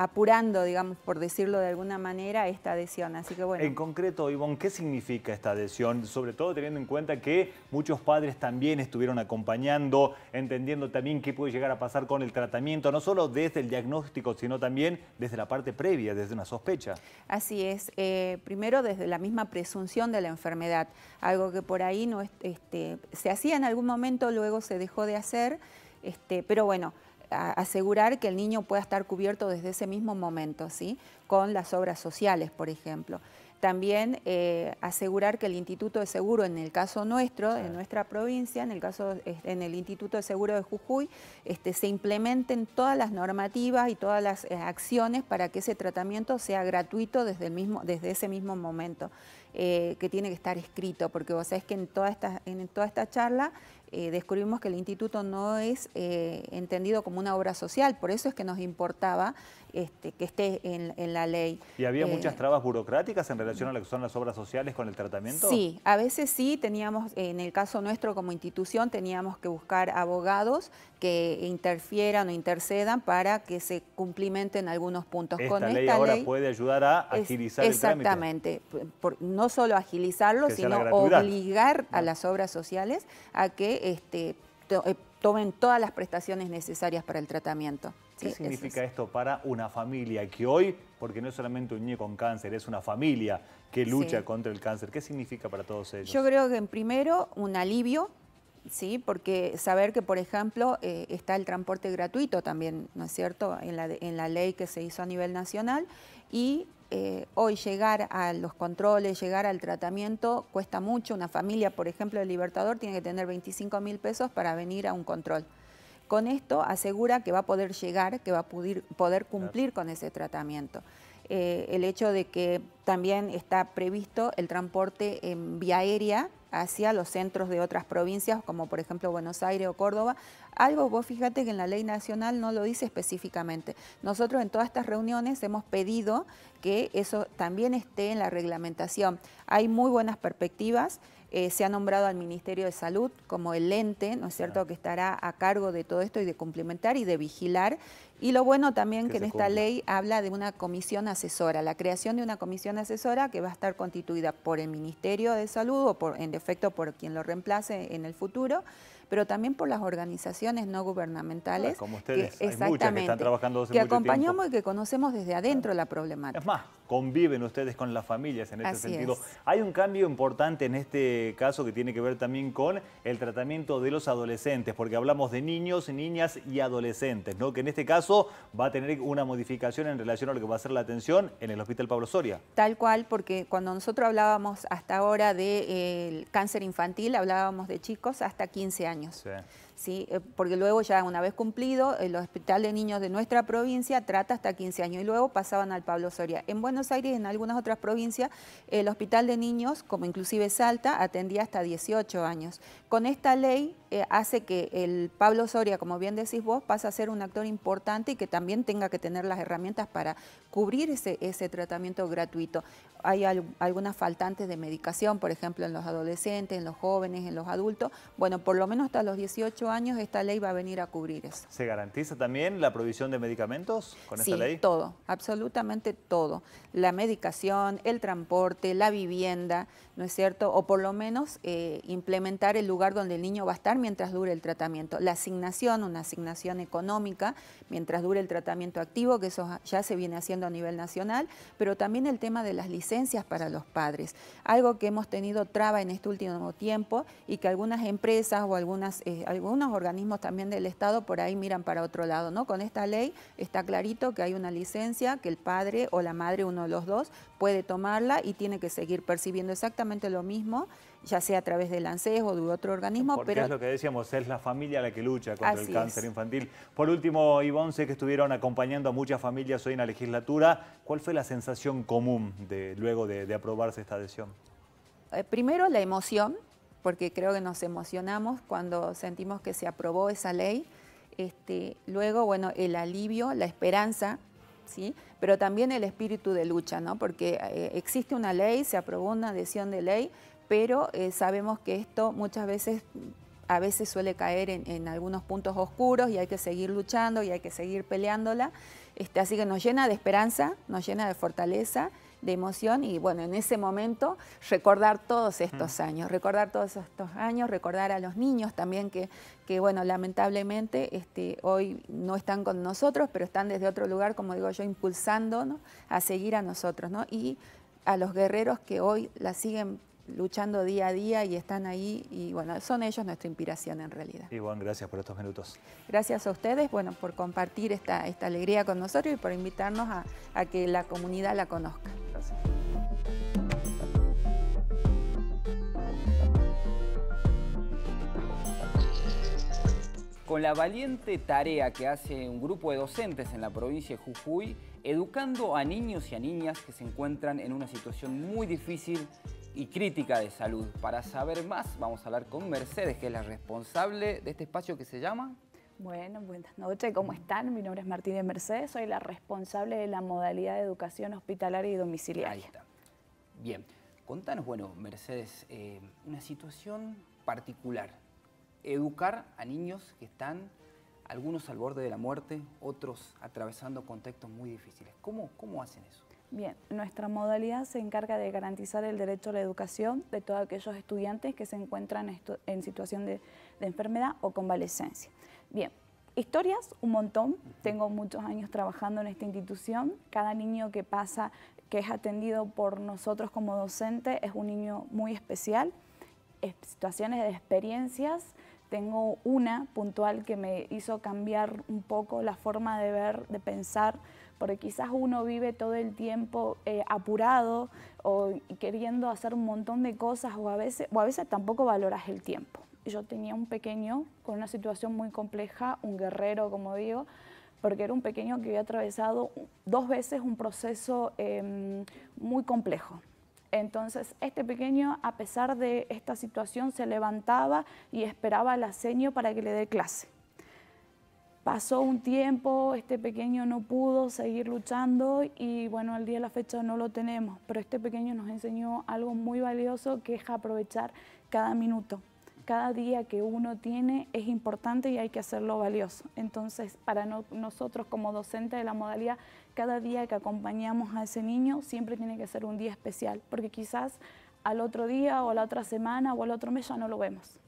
apurando, digamos, por decirlo de alguna manera, esta adhesión. Así que bueno. En concreto, Ivonne, ¿qué significa esta adhesión? Sobre todo teniendo en cuenta que muchos padres también estuvieron acompañando, entendiendo también qué puede llegar a pasar con el tratamiento, no solo desde el diagnóstico, sino también desde la parte previa, desde una sospecha. Así es. Eh, primero, desde la misma presunción de la enfermedad, algo que por ahí no este, se hacía en algún momento, luego se dejó de hacer, este, pero bueno asegurar que el niño pueda estar cubierto desde ese mismo momento, ¿sí? con las obras sociales, por ejemplo. También eh, asegurar que el Instituto de Seguro, en el caso nuestro, en nuestra provincia, en el caso en el Instituto de Seguro de Jujuy, este, se implementen todas las normativas y todas las eh, acciones para que ese tratamiento sea gratuito desde, el mismo, desde ese mismo momento, eh, que tiene que estar escrito, porque vos sabés que en toda en toda esta charla eh, descubrimos que el instituto no es eh, entendido como una obra social, por eso es que nos importaba este, que esté en, la ley. ¿Y había eh, muchas trabas burocráticas en relación a lo que son las obras sociales con el tratamiento? Sí, a veces sí, teníamos, en el caso nuestro como institución, teníamos que buscar abogados que interfieran o intercedan para que se cumplimenten algunos puntos. Esta con ley ahora puede ayudar a agilizar el trámite. Exactamente, no solo agilizarlo, sino obligar a las obras sociales a que este, eh, tomen todas las prestaciones necesarias para el tratamiento. ¿Qué significa esto para una familia que hoy, porque no es solamente un niño con cáncer, es una familia que lucha contra el cáncer? ¿Qué significa para todos ellos? Yo creo que en primero un alivio, ¿sí? porque saber que, por ejemplo, eh, está el transporte gratuito también, ¿no es cierto?, en la, en la ley que se hizo a nivel nacional y eh, hoy llegar a los controles, llegar al tratamiento, cuesta mucho. Una familia, por ejemplo, de Libertador tiene que tener 25 mil pesos para venir a un control. Con esto asegura que va a poder llegar, que va a poder, cumplir con ese tratamiento. Eh, el hecho de que también está previsto el transporte en vía aérea hacia los centros de otras provincias, como por ejemplo Buenos Aires o Córdoba. Algo vos fíjate que en la ley nacional no lo dice específicamente. Nosotros en todas estas reuniones hemos pedido que eso también esté en la reglamentación. Hay muy buenas perspectivas. Eh, se ha nombrado al Ministerio de Salud como el ente, ¿no es cierto?, que estará a cargo de todo esto y de complementar y de vigilar y lo bueno también que, en esta ley habla de una comisión asesora, la creación de una comisión asesora que va a estar constituida por el Ministerio de Salud o en defecto por quien lo reemplace en el futuro, pero también por las organizaciones no gubernamentales. como ustedes, que, hay muchas que están trabajando Que acompañamos y que conocemos desde adentro la problemática. Es más, conviven ustedes con las familias en este sentido. Hay un cambio importante en este caso que tiene que ver también con el tratamiento de los adolescentes, porque hablamos de niños, niñas y adolescentes, ¿no? Que en este caso va a tener una modificación en relación a lo que va a ser la atención en el Hospital Pablo Soria. Tal cual, porque cuando nosotros hablábamos hasta ahora del eh, cáncer infantil, hablábamos de chicos hasta 15 años. Sí. Eh, porque luego ya una vez cumplido, el Hospital de Niños de nuestra provincia trata hasta 15 años y luego pasaban al Pablo Soria. En Buenos Aires, y en algunas otras provincias, el Hospital de Niños, como inclusive Salta, atendía hasta 18 años. Con esta ley eh, hace que el Pablo Soria, como bien decís vos, pasa a ser un actor importante y que también tenga que tener las herramientas para cubrir ese, ese tratamiento gratuito. Hay algunas faltantes de medicación, por ejemplo, en los adolescentes, en los jóvenes, en los adultos. Bueno, por lo menos hasta los 18 años esta ley va a venir a cubrir eso. ¿Se garantiza también la provisión de medicamentos con esta ley? todo, absolutamente todo. La medicación, el transporte, la vivienda, ¿no es cierto? O por lo menos eh, implementar el lugar donde el niño va a estar mientras dure el tratamiento. La asignación, una asignación económica, mientras dure el tratamiento activo, que eso ya se viene haciendo a nivel nacional, pero también el tema de las licencias para los padres. Algo que hemos tenido traba en este último tiempo y que algunas empresas o algunas, eh, algunos organismos también del Estado por ahí miran para otro lado, ¿no? Con esta ley está clarito que hay una licencia que el padre o la madre, uno de los dos, puede tomarla y tiene que seguir percibiendo exactamente lo mismo, ya sea a través del ANSES o de otro organismo. pero es lo que decíamos, es la familia la que lucha contra el cáncer infantil. Por último, Ivonne, sé que estuvieron acompañando a muchas familias hoy en la legislatura. ¿Cuál fue la sensación común de, luego de, aprobarse esta adhesión? Eh, primero, la emoción porque creo que nos emocionamos cuando sentimos que se aprobó esa ley. Este, luego, bueno, el alivio, la esperanza, ¿sí? pero también el espíritu de lucha, ¿no? porque eh, existe una ley, se aprobó una adhesión de ley, pero eh, sabemos que esto muchas veces a veces suele caer en, algunos puntos oscuros y hay que seguir luchando y hay que seguir peleándola. Este, así que nos llena de esperanza, nos llena de fortaleza de emoción y bueno, en ese momento recordar todos estos años, recordar todos estos años, recordar a los niños también que, que bueno, lamentablemente este, hoy no están con nosotros, pero están desde otro lugar, como digo yo, impulsando a seguir a nosotros, ¿no? Y a los guerreros que hoy la siguen luchando día a día y están ahí y bueno, son ellos nuestra inspiración en realidad. Y bueno, gracias por estos minutos. Gracias a ustedes, bueno, por compartir esta, esta alegría con nosotros y por invitarnos a, a que la comunidad la conozca. Gracias. Con la valiente tarea que hace un grupo de docentes en la provincia de Jujuy, educando a niños y a niñas que se encuentran en una situación muy difícil y crítica de salud. Para saber más, vamos a hablar con Mercedes, que es la responsable de este espacio que se llama. Bueno, buenas noches, ¿cómo están? Mi nombre es Martínez Mercedes, soy la responsable de la modalidad de educación hospitalaria y domiciliaria. Ahí está. Bien, contanos, bueno, Mercedes, eh, una situación particular. Educar a niños que están algunos al borde de la muerte, otros atravesando contextos muy difíciles. ¿Cómo, cómo hacen eso? Bien, nuestra modalidad se encarga de garantizar el derecho a la educación de todos aquellos estudiantes que se encuentran en situación de, enfermedad o convalecencia. Bien, historias, un montón. Tengo muchos años trabajando en esta institución. Cada niño que pasa, que es atendido por nosotros como docente, es un niño muy especial. Situaciones de experiencias. Tengo una puntual que me hizo cambiar un poco la forma de ver, de pensar porque quizás uno vive todo el tiempo eh, apurado o queriendo hacer un montón de cosas o a veces, o veces tampoco valoras el tiempo. Yo tenía un pequeño con una situación muy compleja, un guerrero, como digo, porque era un pequeño que había atravesado dos veces un proceso em, muy complejo. Entonces, este pequeño, a pesar de esta situación, se levantaba y esperaba al aseño para que le dé clase. Pasó un tiempo, este pequeño no pudo seguir luchando y bueno, al día de la fecha no lo tenemos, pero este pequeño nos enseñó algo muy valioso que es aprovechar cada minuto. Cada día que uno tiene es importante y hay que hacerlo valioso. Entonces, para nosotros como docentes de la modalidad, cada día que acompañamos a ese niño siempre tiene que ser un día especial, porque quizás al otro día o a la otra semana o al otro mes ya no lo vemos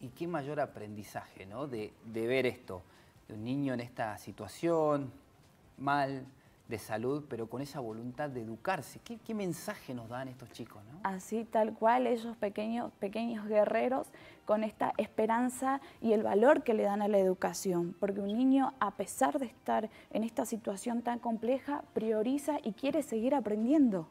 y qué mayor aprendizaje, ¿no? De, ver esto, de un niño en esta situación, mal, de salud, pero con esa voluntad de educarse. ¿Qué, mensaje nos dan estos chicos? Así, tal cual, ellos pequeños, pequeños guerreros con esta esperanza y el valor que le dan a la educación, porque un niño, a pesar de estar en esta situación tan compleja, prioriza y quiere seguir aprendiendo.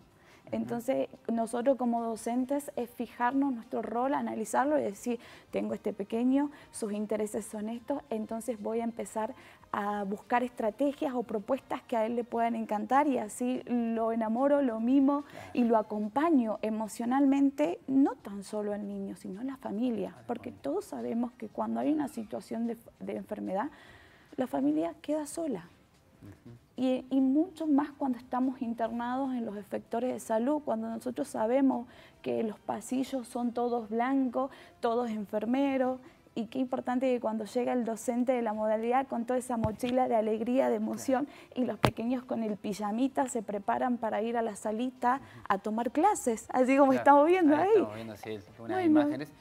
Entonces, nosotros como docentes es fijarnos nuestro rol, analizarlo y decir, tengo este pequeño, sus intereses son estos, entonces voy a empezar a buscar estrategias o propuestas que a él le puedan encantar y así lo enamoro, lo mimo y lo acompaño emocionalmente, no tan solo al niño, sino a la familia, porque todos sabemos que cuando hay una situación de, enfermedad, la familia queda sola y, mucho más cuando estamos internados en los efectores de salud, cuando nosotros sabemos que los pasillos son todos blancos, todos enfermeros, y qué importante que cuando llega el docente de la modalidad con toda esa mochila de alegría, de emoción, y los pequeños con el pijamita se preparan para ir a la salita a tomar clases, así como estamos viendo ahí. Estamos viendo así, imágenes.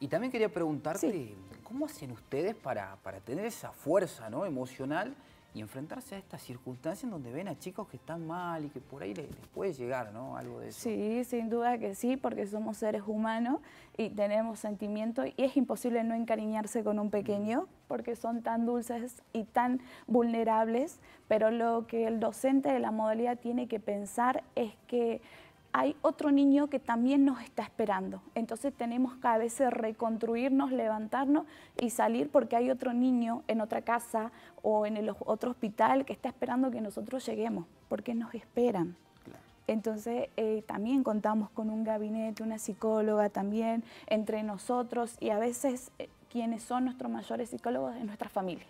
Y también quería preguntarte, ¿cómo hacen ustedes para, tener esa fuerza ¿no? emocional y enfrentarse a estas circunstancias en donde ven a chicos que están mal y que por ahí les, puede llegar ¿no? algo de eso. Sí, sin duda que sí, porque somos seres humanos y tenemos sentimientos y es imposible no encariñarse con un pequeño mm. porque son tan dulces y tan vulnerables, pero lo que el docente de la modalidad tiene que pensar es que hay otro niño que también nos está esperando. Entonces tenemos que a veces reconstruirnos, levantarnos y salir porque hay otro niño en otra casa o en el otro hospital que está esperando que nosotros lleguemos, porque nos esperan. Entonces eh, también contamos con un gabinete, una psicóloga también entre nosotros y a veces eh, quienes son nuestros mayores psicólogos de nuestra familia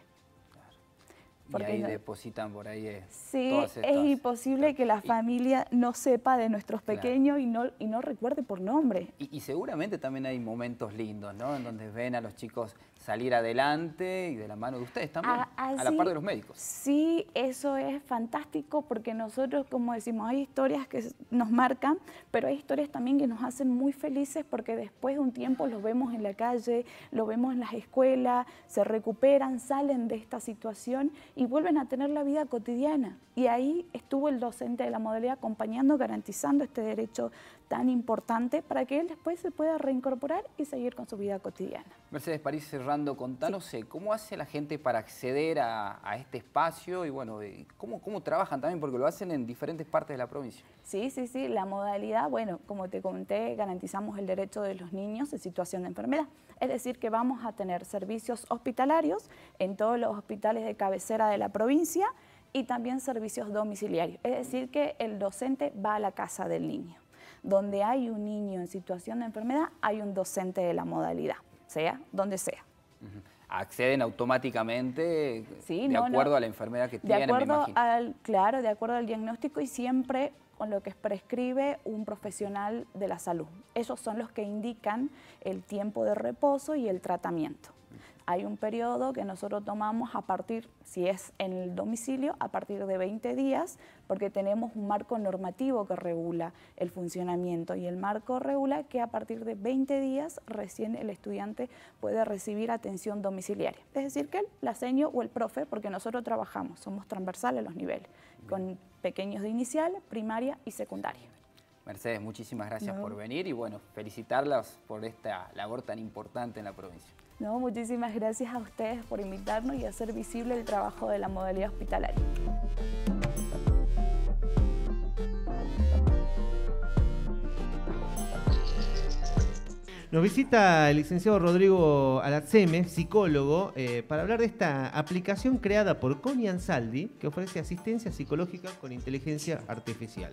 y ahí depositan por ahí. Eh, es, sí, es imposible que la familia no sepa de nuestros pequeños y, no, y no recuerde por nombre. Y, y, seguramente también hay momentos lindos, ¿no? En donde ven a los chicos salir adelante y de la mano de ustedes también, ah, a la par de los médicos. Sí, eso es fantástico porque nosotros, como decimos, hay historias que nos marcan, pero hay historias también que nos hacen muy felices porque después de un tiempo los vemos en la calle, los vemos en las escuelas, se recuperan, salen de esta situación y vuelven a tener la vida cotidiana. Y ahí estuvo el docente de la modalidad acompañando, garantizando este derecho tan importante para que él después se pueda reincorporar y seguir con su vida cotidiana. Mercedes París, cerrando, contanos eh, cómo hace la gente para acceder a, este espacio y bueno, ¿cómo, cómo trabajan también, porque lo hacen en diferentes partes de la provincia. Sí, sí, sí, la modalidad, bueno, como te conté, garantizamos el derecho de los niños en situación de enfermedad. Es decir, que vamos a tener servicios hospitalarios en todos los hospitales de cabecera de la provincia y también servicios domiciliarios. Es decir, que el docente va a la casa del niño donde hay un niño en situación de enfermedad, hay un docente de la modalidad, sea donde sea. Acceden automáticamente de acuerdo a la enfermedad que de tienen, acuerdo al, claro, de acuerdo al diagnóstico y siempre con lo que prescribe un profesional de la salud. Esos son los que indican el tiempo de reposo y el tratamiento hay un periodo que nosotros tomamos a partir, si es en el domicilio, a partir de 20 días, porque tenemos un marco normativo que regula el funcionamiento y el marco regula que a partir de 20 días recién el estudiante puede recibir atención domiciliaria. Es decir, que el laseño o el profe, porque nosotros trabajamos, somos transversales los niveles, con pequeños de inicial, primaria y secundaria. Mercedes, muchísimas gracias por venir y bueno, felicitarlas por esta labor tan importante en la provincia. No, muchísimas gracias a ustedes por invitarnos y hacer visible el trabajo de la modalidad hospitalaria. Nos visita el licenciado Rodrigo Alaceme, psicólogo, eh, para hablar de esta aplicación creada por Connie Ansaldi que ofrece asistencia psicológica con inteligencia artificial.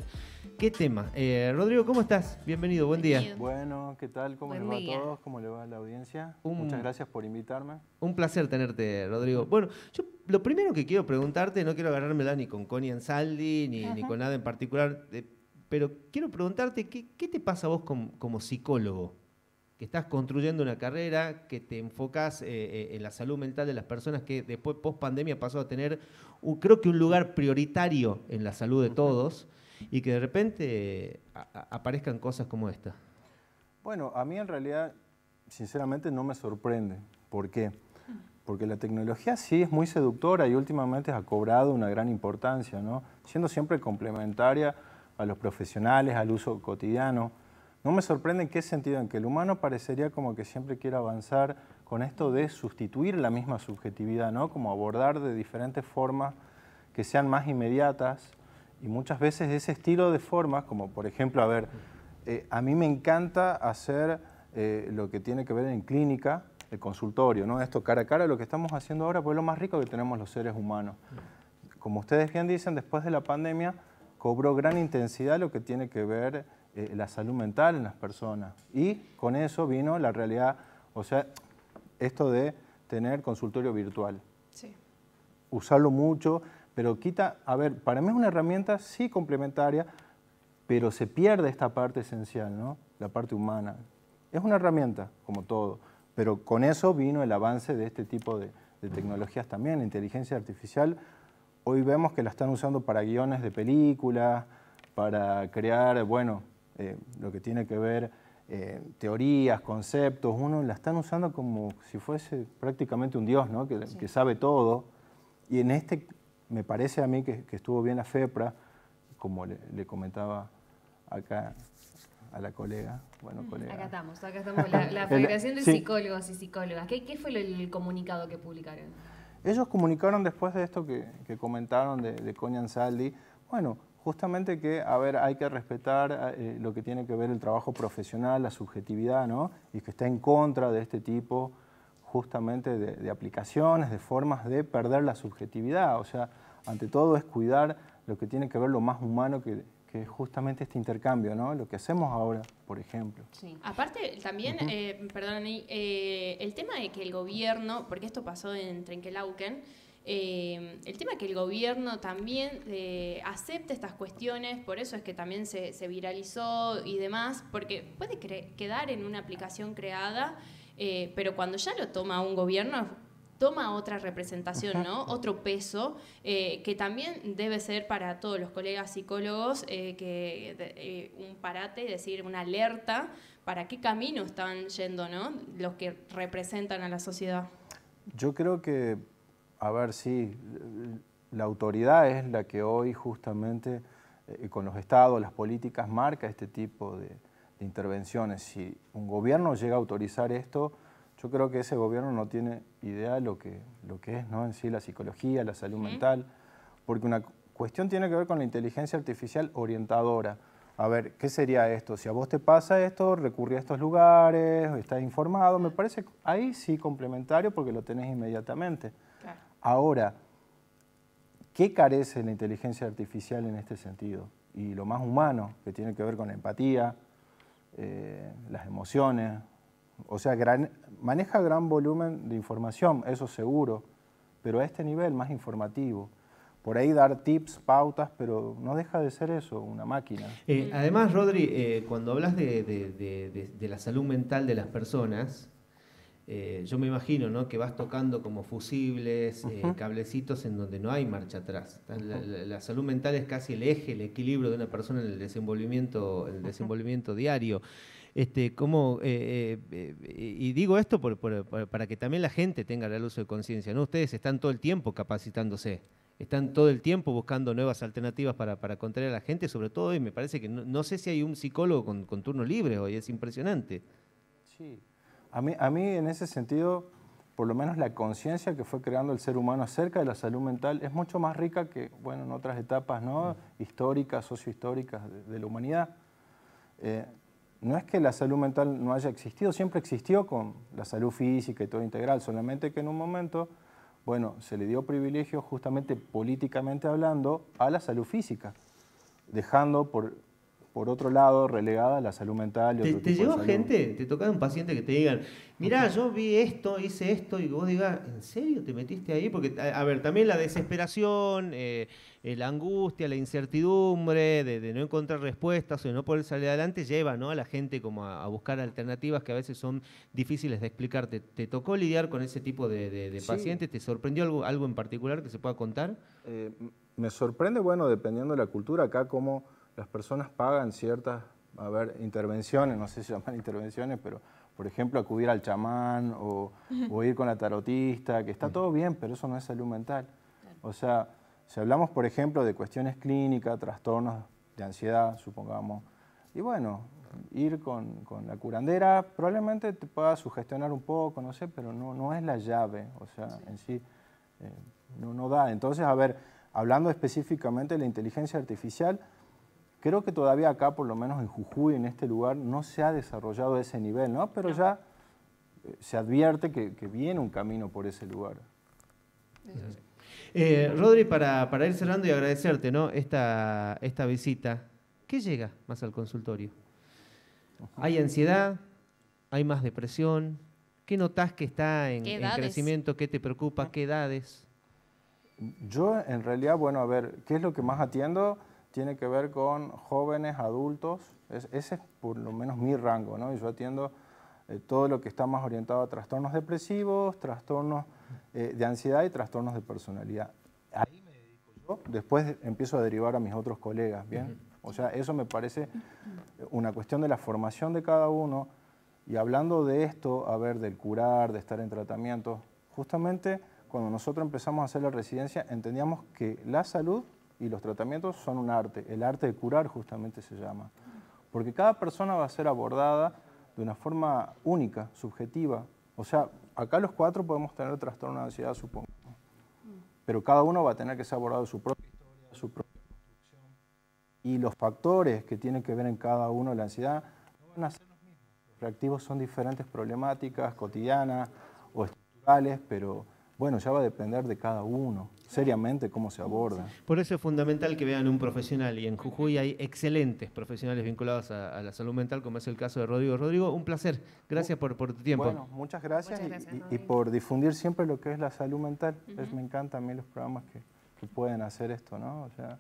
¿Qué tema? Eh, Rodrigo, ¿cómo estás? Bienvenido, buen día. Bueno, ¿qué tal? ¿Cómo le va a todos? ¿Cómo le va a la audiencia? Muchas gracias por invitarme. Un placer tenerte, Rodrigo. Bueno, yo lo primero que quiero preguntarte, no quiero agarrármela ni con Connie Ansaldi ni, con nada en particular, pero quiero preguntarte, ¿qué, te pasa a vos como, como psicólogo? que estás construyendo una carrera, que te enfocas eh, eh, en la salud mental de las personas que después, post pandemia, pasó a tener, creo que un lugar prioritario en la salud de todos, y que de repente aparezcan cosas como esta. Bueno, a mí en realidad, sinceramente, no me sorprende. ¿Por qué? Porque la tecnología sí es muy seductora y últimamente ha cobrado una gran importancia, ¿no? Siendo siempre complementaria a los profesionales, al uso cotidiano no me sorprende en qué sentido, en que el humano parecería como que siempre quiere avanzar con esto de sustituir la misma subjetividad, ¿no? Como abordar de diferentes formas que sean más inmediatas y muchas veces ese estilo de formas, como por ejemplo, a ver, eh, a mí me encanta hacer eh, lo que tiene que ver en clínica, el consultorio, ¿no? Esto cara a cara, lo que estamos haciendo ahora, pues lo más rico que tenemos los seres humanos. Como ustedes bien dicen, después de la pandemia cobró gran intensidad lo que tiene que ver eh, la salud mental en las personas. Y con eso vino la realidad, o sea, esto de tener consultorio virtual. Sí. Usarlo mucho, pero quita, a ver, para mí es una herramienta sí complementaria, pero se pierde esta parte esencial, ¿no? La parte humana. Es una herramienta, como todo, pero con eso vino el avance de este tipo de, de tecnologías también, la inteligencia artificial. Hoy vemos que la están usando para guiones de películas, para crear, bueno, eh, lo que tiene que ver eh, teorías, conceptos, uno la están usando como si fuese prácticamente un dios, ¿no? que, que sabe todo. Y en este me parece a mí que, estuvo bien la FEPRA, como le, comentaba acá a la colega. Bueno, Acá estamos, acá estamos, la, la Federación de Psicólogos y Psicólogas. ¿Qué, fue el, comunicado que publicaron? Ellos comunicaron después de esto que, comentaron de, de Coñan bueno, justamente que, a ver, hay que respetar eh, eh, lo que tiene que ver el trabajo profesional, la subjetividad, ¿no? Y que está en contra de este tipo justamente de, aplicaciones, de formas de perder la subjetividad. O sea, ante todo es cuidar lo que tiene que ver lo más humano que, es justamente este intercambio, ¿no? Lo que hacemos ahora, por ejemplo. Sí. Aparte, también, eh, perdón, el tema de que el gobierno, porque esto pasó en trenkelauken, eh, el tema es que el gobierno también eh, acepte estas cuestiones, por eso es que también se, viralizó y demás, porque puede quedar en una aplicación creada, eh, pero cuando ya lo toma un gobierno toma otra representación, ¿no? Otro peso que también debe ser para todos los colegas psicólogos que un parate, es decir, una alerta para qué camino están yendo, ¿no? Los que representan a la sociedad. Yo creo que a ver si la autoridad es la que hoy justamente eh, con los estados, las políticas, marca este tipo de, intervenciones. Si un gobierno llega a autorizar esto, yo creo que ese gobierno no tiene idea lo que, lo que es ¿no? en sí la psicología, la salud mental, porque una cuestión tiene que ver con la inteligencia artificial orientadora. A ver, ¿qué sería esto? Si a vos te pasa esto, recurrí a estos lugares, estás informado, me parece ahí sí complementario porque lo tenés inmediatamente. Ahora, ¿qué carece la inteligencia artificial en este sentido? Y lo más humano, que tiene que ver con empatía, eh, las emociones, o sea, maneja gran volumen de información, eso seguro, pero a este nivel más informativo. Por ahí dar tips, pautas, pero no deja de ser eso, una máquina. Eh, además, Rodri, eh, cuando hablas de, la salud mental de las personas, eh, yo me imagino que vas tocando como fusibles, eh, cablecitos en donde no hay marcha atrás. La, salud mental es casi el eje, el equilibrio de una persona en el desenvolvimiento, el desenvolvimiento diario. Este, como, eh, y digo esto para que también la gente tenga el uso de conciencia. ¿no? Ustedes están todo el tiempo capacitándose están todo el tiempo buscando nuevas alternativas para, para contraer a la gente, sobre todo, y me parece que no, sé si hay un psicólogo con, con turno libre hoy, es impresionante. Sí, a mí, en ese sentido, por lo menos la conciencia que fue creando el ser humano acerca de la salud mental es mucho más rica que, bueno, en otras etapas ¿no? Mm. históricas, sociohistóricas de, de la humanidad. Eh, no es que la salud mental no haya existido, siempre existió con la salud física y todo integral, solamente que en un momento, bueno, se le dio privilegio justamente políticamente hablando a la salud física, dejando por por otro lado, relegada a la salud mental. Y ¿Te, ¿te llegó gente? ¿Te tocaba un paciente que te digan, mirá, yo vi esto, hice esto, y vos digas, ¿en serio te metiste ahí? Porque, a, ver, también la desesperación, eh, eh, la angustia, la incertidumbre de, no encontrar respuestas o de no poder salir adelante, lleva ¿no? a la gente como a, buscar alternativas que a veces son difíciles de explicar. ¿Te, tocó lidiar con ese tipo de, pacientes? ¿Te sorprendió algo, en particular que se pueda contar? Eh, me sorprende, bueno, dependiendo de la cultura, acá como las personas pagan ciertas, a ver, intervenciones, no sé si llaman intervenciones, pero por ejemplo acudir al chamán o, ir con la tarotista, que está todo bien, pero eso no es salud mental. O sea, si hablamos por ejemplo de cuestiones clínicas, trastornos de ansiedad, supongamos, y bueno, ir con, la curandera probablemente te pueda sugestionar un poco, no sé, pero no, es la llave, o sea, en sí eh, no, no da. Entonces, a ver, hablando específicamente de la inteligencia artificial, Creo que todavía acá, por lo menos en Jujuy, en este lugar, no se ha desarrollado ese nivel, ¿no? Pero ya eh, se advierte que, viene un camino por ese lugar. Eh, Rodri, para, ir cerrando y agradecerte ¿no? esta, esta visita, ¿qué llega más al consultorio? ¿Hay ansiedad? ¿Hay más depresión? ¿Qué notas que está en crecimiento? ¿Qué te preocupa? ¿Qué edades? Yo en realidad, bueno, a ver, ¿qué es lo que más atiendo? tiene que ver con jóvenes, adultos, es, ese es por lo menos mi rango, ¿no? yo atiendo eh, todo lo que está más orientado a trastornos depresivos, trastornos eh, de ansiedad y trastornos de personalidad. Ahí me dedico yo, después empiezo a derivar a mis otros colegas, ¿bien? O sea, eso me parece eh, una cuestión de la formación de cada uno y hablando de esto, a ver, del curar, de estar en tratamiento, justamente cuando nosotros empezamos a hacer la residencia entendíamos que la salud y los tratamientos son un arte. El arte de curar justamente se llama. Porque cada persona va a ser abordada de una forma única, subjetiva. O sea, acá los cuatro podemos tener trastorno de ansiedad, supongo. Pero cada uno va a tener que ser abordado de su propia historia, su propia construcción. Y los factores que tienen que ver en cada uno la ansiedad no van a ser los mismos. Los reactivos son diferentes problemáticas cotidianas o estructurales, pero bueno, ya va a depender de cada uno seriamente cómo se aborda. Por eso es fundamental que vean un profesional y en Jujuy hay excelentes profesionales vinculados a, la salud mental, como es el caso de Rodrigo. Rodrigo, un placer. Gracias uh, por, tu tiempo. Bueno, muchas gracias, y, por difundir siempre lo que es la salud mental. me encantan a mí los programas que, pueden hacer esto, ¿no? O sea,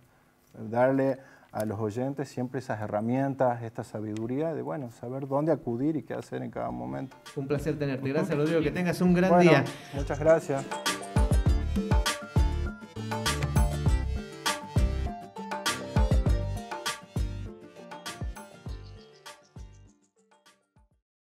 darle a los oyentes siempre esas herramientas, esta sabiduría de, bueno, saber dónde acudir y qué hacer en cada momento. Un placer tenerte. Gracias, Rodrigo. Que tengas un gran día. Muchas gracias.